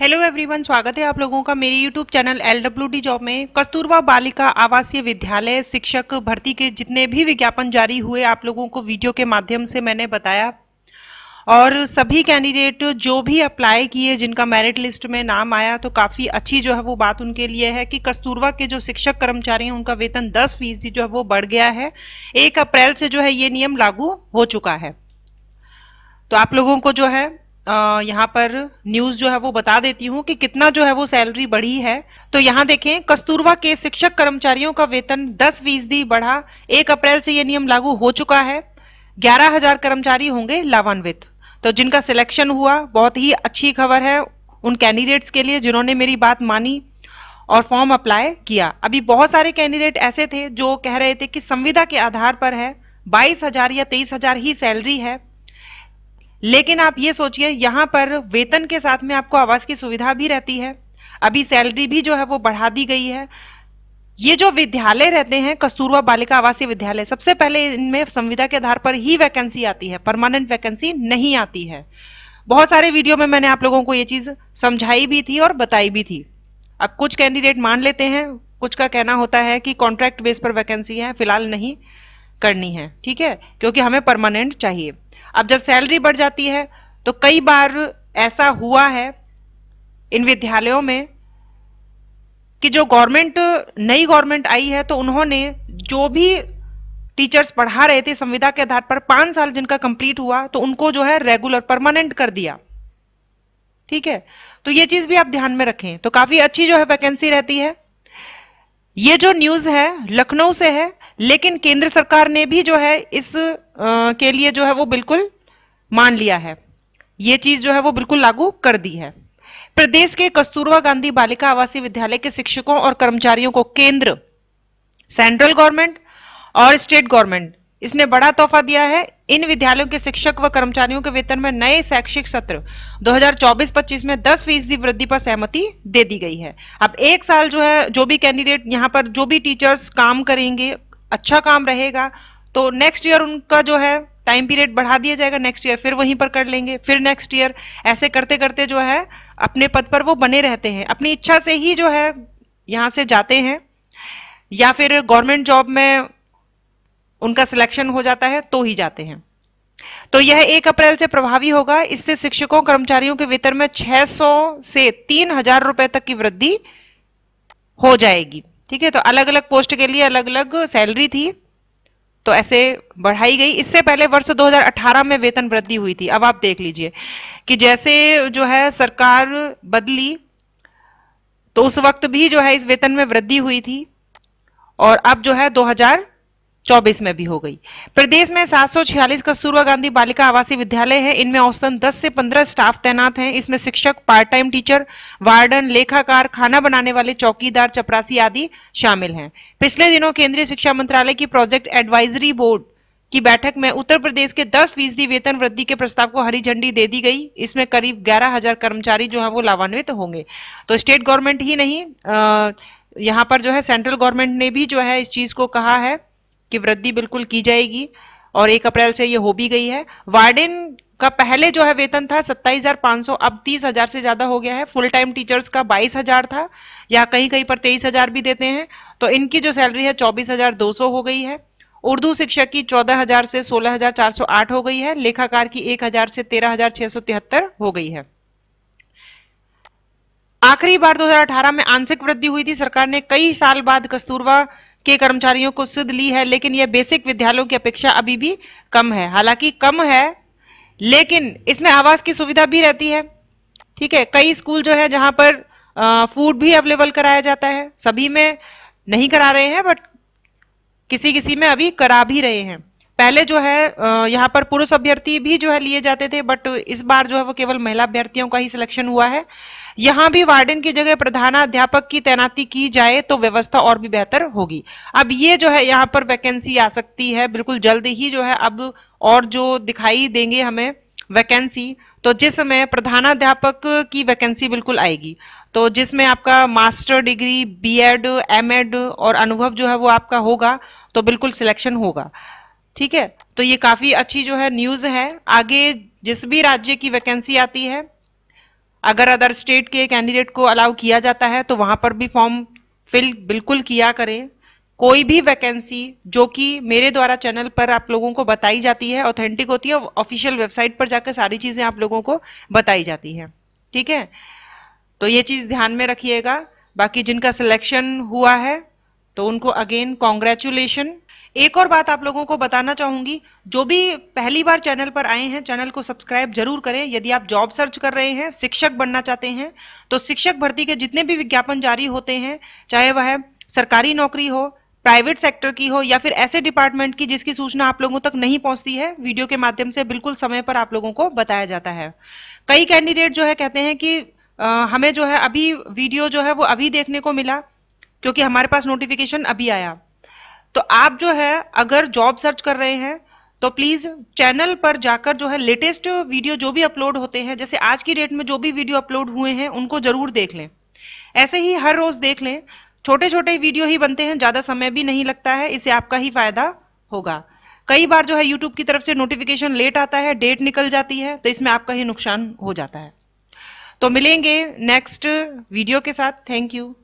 hello everyone स्वागत है आप लोगों का मेरे YouTube channel L D job में कस्तूरबा बालिका आवासीय विद्यालय शिक्षक भर्ती के जितने भी विज्ञापन जारी हुए आप लोगों को वीडियो के माध्यम से मैंने बताया और सभी कैंडिडेट जो भी अप्लाई किए जिनका मेरिट लिस्ट में नाम आया तो काफ़ी अच्छी जो है वो बात उनके लिए है कि कस्तूरबा के जो शिक्षक कर्मचारी हैं उनका वेतन दस फीसदी जो है वो बढ़ गया है एक अप्रैल से जो है ये नियम लागू हो चुका है तो आप लोगों को जो है यहाँ पर न्यूज जो है वो बता देती हूँ कि कितना जो है वो सैलरी बढ़ी है तो यहाँ देखें कस्तूरबा के शिक्षक कर्मचारियों का वेतन 10 फीसदी बढ़ा 1 अप्रैल से ये नियम लागू हो चुका है 11,000 कर्मचारी होंगे लाभान्वित तो जिनका सिलेक्शन हुआ बहुत ही अच्छी खबर है उन कैंडिडेट्स के लिए जिन्होंने मेरी बात मानी और फॉर्म अप्लाई किया अभी बहुत सारे कैंडिडेट ऐसे थे जो कह रहे थे कि संविदा के आधार पर है बाईस हजार या तेईस हजार ही सैलरी है लेकिन आप ये सोचिए यहाँ पर वेतन के साथ में आपको आवास की सुविधा भी रहती है अभी सैलरी भी जो है वो बढ़ा दी गई है ये जो विद्यालय रहते हैं कस्तूरबा बालिका आवासीय विद्यालय सबसे पहले इनमें संविदा के आधार पर ही वैकेंसी आती है परमानेंट वैकेंसी नहीं आती है बहुत सारे वीडियो में मैंने आप लोगों को ये चीज समझाई भी थी और बताई भी थी अब कुछ कैंडिडेट मान लेते हैं कुछ का कहना होता है कि कॉन्ट्रैक्ट बेस पर वैकेंसी है फिलहाल नहीं करनी है ठीक है क्योंकि हमें परमानेंट चाहिए अब जब सैलरी बढ़ जाती है तो कई बार ऐसा हुआ है इन विद्यालयों में कि जो गवर्नमेंट नई गवर्नमेंट आई है तो उन्होंने जो भी टीचर्स पढ़ा रहे थे संविदा के आधार पर पांच साल जिनका कंप्लीट हुआ तो उनको जो है रेगुलर परमानेंट कर दिया ठीक है तो ये चीज भी आप ध्यान में रखें तो काफी अच्छी जो है वैकेंसी रहती है ये जो न्यूज है लखनऊ से है लेकिन केंद्र सरकार ने भी जो है इस आ, के लिए जो है वो बिल्कुल मान लिया है ये चीज जो है वो बिल्कुल लागू कर दी है प्रदेश के कस्तूरबा गांधी बालिका आवासीय विद्यालय के शिक्षकों और कर्मचारियों को केंद्र सेंट्रल गवर्नमेंट और स्टेट गवर्नमेंट इसने बड़ा तोहफा दिया है इन विद्यालयों के शिक्षक व कर्मचारियों के वेतन में नए शैक्षिक सत्र 2024-25 में 10 फीसदी वृद्धि पर सहमति दे दी गई है अब एक साल जो है जो भी कैंडिडेट यहाँ पर जो भी टीचर्स काम करेंगे अच्छा काम रहेगा तो नेक्स्ट ईयर उनका जो है टाइम पीरियड बढ़ा दिया जाएगा नेक्स्ट ईयर फिर वहीं पर कर लेंगे फिर नेक्स्ट ईयर ऐसे करते करते जो है अपने पद पर वो बने रहते हैं अपनी इच्छा से ही जो है यहाँ से जाते हैं या फिर गवर्नमेंट जॉब में उनका सिलेक्शन हो जाता है तो ही जाते हैं तो यह एक अप्रैल से प्रभावी होगा इससे शिक्षकों कर्मचारियों के वेतन में 600 से तीन हजार रुपए तक की वृद्धि हो जाएगी ठीक है तो अलग अलग पोस्ट के लिए अलग अलग सैलरी थी तो ऐसे बढ़ाई गई इससे पहले वर्ष 2018 में वेतन वृद्धि हुई थी अब आप देख लीजिए कि जैसे जो है सरकार बदली तो उस वक्त भी जो है इस वेतन में वृद्धि हुई थी और अब जो है चौबीस में भी हो गई प्रदेश में सात सौ छियालीस कस्तूरबा गांधी बालिका आवासीय विद्यालय है इनमें औसतन 10 से 15 स्टाफ तैनात हैं इसमें शिक्षक पार्ट टाइम टीचर वार्डन लेखाकार खाना बनाने वाले चौकीदार चपरासी आदि शामिल हैं पिछले दिनों केंद्रीय शिक्षा मंत्रालय की प्रोजेक्ट एडवाइजरी बोर्ड की बैठक में उत्तर प्रदेश के दस फीसदी वेतन वृद्धि के प्रस्ताव को हरी झंडी दे दी गई इसमें करीब ग्यारह हजार कर्मचारी जो है वो लाभान्वित तो होंगे तो स्टेट गवर्नमेंट ही नहीं अः यहाँ पर जो है सेंट्रल गवर्नमेंट ने भी जो है इस चीज को कहा है की वृद्धि बिल्कुल की जाएगी और एक अप्रैल से ये हो भी गई है वार्डन का पहले जो है वेतन था 27,500 अब 30,000 से ज्यादा हो गया है फुल टाइम टीचर्स का 22,000 था या कहीं कहीं पर 23,000 भी देते हैं तो इनकी जो सैलरी है 24,200 हो गई है उर्दू शिक्षक की 14,000 से 16,408 हो गई है लेखाकार की 1,000 से 13,673 हो गई है आखिरी बार 2018 में आंशिक वृद्धि हुई थी सरकार ने कई साल बाद कस्तूरबा के कर्मचारियों को सुध ली है लेकिन यह बेसिक विद्यालयों की अपेक्षा अभी भी कम है हालांकि कम है लेकिन इसमें आवास की सुविधा भी रहती है ठीक है कई स्कूल जो है जहां पर फूड भी अवेलेबल कराया जाता है सभी में नहीं करा रहे हैं बट किसी किसी में अभी करा भी रहे हैं पहले जो है यहाँ पर पुरुष अभ्यर्थी भी जो है लिए जाते थे बट इस बार जो है वो केवल महिला अभ्यर्थियों का ही सिलेक्शन हुआ है यहाँ भी वार्डन की जगह प्रधानाध्यापक की तैनाती की जाए तो व्यवस्था और भी बेहतर होगी अब ये जो है यहाँ पर वैकेंसी आ सकती है बिल्कुल जल्द ही जो है अब और जो दिखाई देंगे हमें वैकेंसी तो जिसमें प्रधानाध्यापक की वैकेंसी बिल्कुल आएगी तो जिसमें आपका मास्टर डिग्री बीएड एमएड और अनुभव जो है वो आपका होगा तो बिल्कुल सिलेक्शन होगा ठीक है तो ये काफी अच्छी जो है न्यूज है आगे जिस भी राज्य की वैकेंसी आती है अगर अदर स्टेट के कैंडिडेट को अलाउ किया जाता है तो वहां पर भी फॉर्म फिल बिल्कुल किया करें कोई भी वैकेंसी जो कि मेरे द्वारा चैनल पर आप लोगों को बताई जाती है ऑथेंटिक होती है ऑफिशियल वेबसाइट पर जाकर सारी चीजें आप लोगों को बताई जाती है ठीक है तो ये चीज ध्यान में रखिएगा बाकी जिनका सिलेक्शन हुआ है तो उनको अगेन कॉन्ग्रेचुलेशन एक और बात आप लोगों को बताना चाहूंगी जो भी पहली बार चैनल पर आए हैं चैनल को सब्सक्राइब जरूर करें यदि आप जॉब सर्च कर रहे हैं शिक्षक बनना चाहते हैं तो शिक्षक भर्ती के जितने भी विज्ञापन जारी होते हैं चाहे वह सरकारी नौकरी हो प्राइवेट सेक्टर की हो या फिर ऐसे डिपार्टमेंट की जिसकी सूचना आप लोगों तक नहीं पहुंचती है वीडियो के माध्यम से बिल्कुल समय पर आप लोगों को बताया जाता है कई कैंडिडेट जो है कहते हैं कि आ, हमें जो है अभी वीडियो जो है वो अभी देखने को मिला क्योंकि हमारे पास नोटिफिकेशन अभी आया तो आप जो है अगर जॉब सर्च कर रहे हैं तो प्लीज चैनल पर जाकर जो है लेटेस्ट वीडियो जो भी अपलोड होते हैं जैसे आज की डेट में जो भी वीडियो अपलोड हुए हैं उनको जरूर देख लें ऐसे ही हर रोज देख लें छोटे छोटे वीडियो ही बनते हैं ज्यादा समय भी नहीं लगता है इससे आपका ही फायदा होगा कई बार जो है यूट्यूब की तरफ से नोटिफिकेशन लेट आता है डेट निकल जाती है तो इसमें आपका ही नुकसान हो जाता है तो मिलेंगे नेक्स्ट वीडियो के साथ थैंक यू